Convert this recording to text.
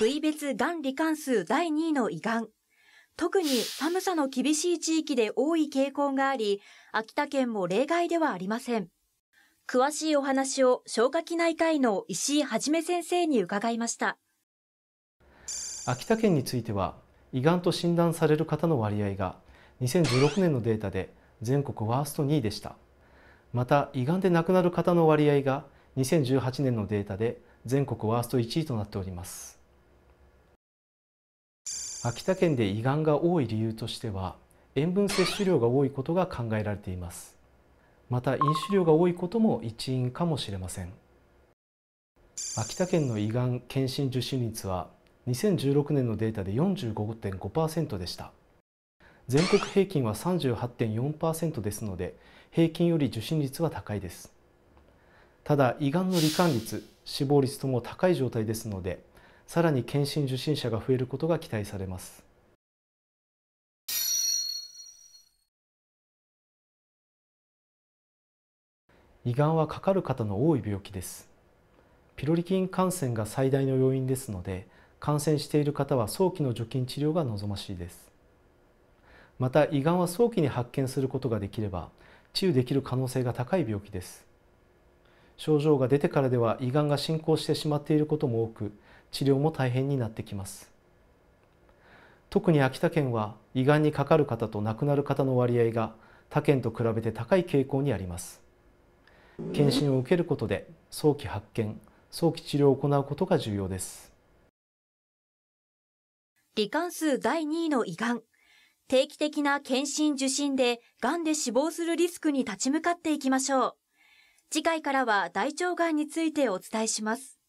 部位別がん罹患数第2位の胃がん。特に寒さの厳しい地域で多い傾向があり、秋田県も例外ではありません。詳しいお話を消化器内科医の石井一先生に伺いました。秋田県については、胃がんと診断される方の割合が2016年のデータで全国ワースト2位でした。また、胃がんで亡くなる方の割合が2018年のデータで全国ワースト1位となっております。秋田県で胃がんが多い理由としては塩分摂取量が多いことが考えられていますまた飲酒量が多いことも一因かもしれません秋田県の胃がん検診受診率は2016年のデータで45.5%でした全国平均は38.4%ですので平均より受診率は高いですただ胃がんの罹患率死亡率とも高い状態ですのでさらに検診受診者が増えることが期待されます胃がんはかかる方の多い病気ですピロリ菌感染が最大の要因ですので感染している方は早期の除菌治療が望ましいですまた胃がんは早期に発見することができれば治癒できる可能性が高い病気です症状が出てからでは胃がんが進行してしまっていることも多く治療も大変になってきます特に秋田県は胃がんにかかる方と亡くなる方の割合が他県と比べて高い傾向にあります検診を受けることで早期発見早期治療を行うことが重要です罹患数第2位の胃がん定期的な検診受診でがんで死亡するリスクに立ち向かっていきましょう次回からは大腸がんについてお伝えします。